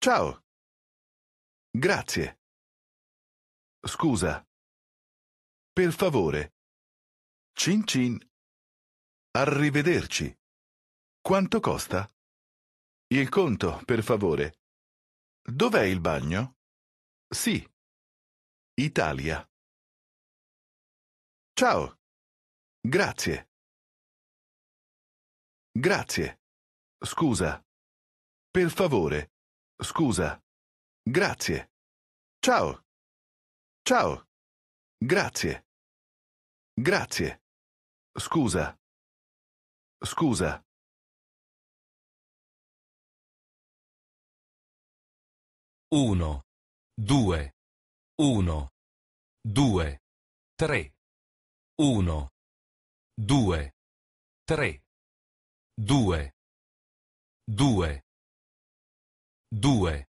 Ciao. Grazie. Scusa. Per favore. Cin cin. Arrivederci. Quanto costa? Il conto, per favore. Dov'è il bagno? Sì. Italia. Ciao. Grazie. Grazie. Scusa. Per favore. Scusa. Grazie. Ciao. Ciao. Grazie. Grazie. Scusa. Scusa. Uno. Due. Uno. Due. Tre. Uno. Due. Tre. Due. Due due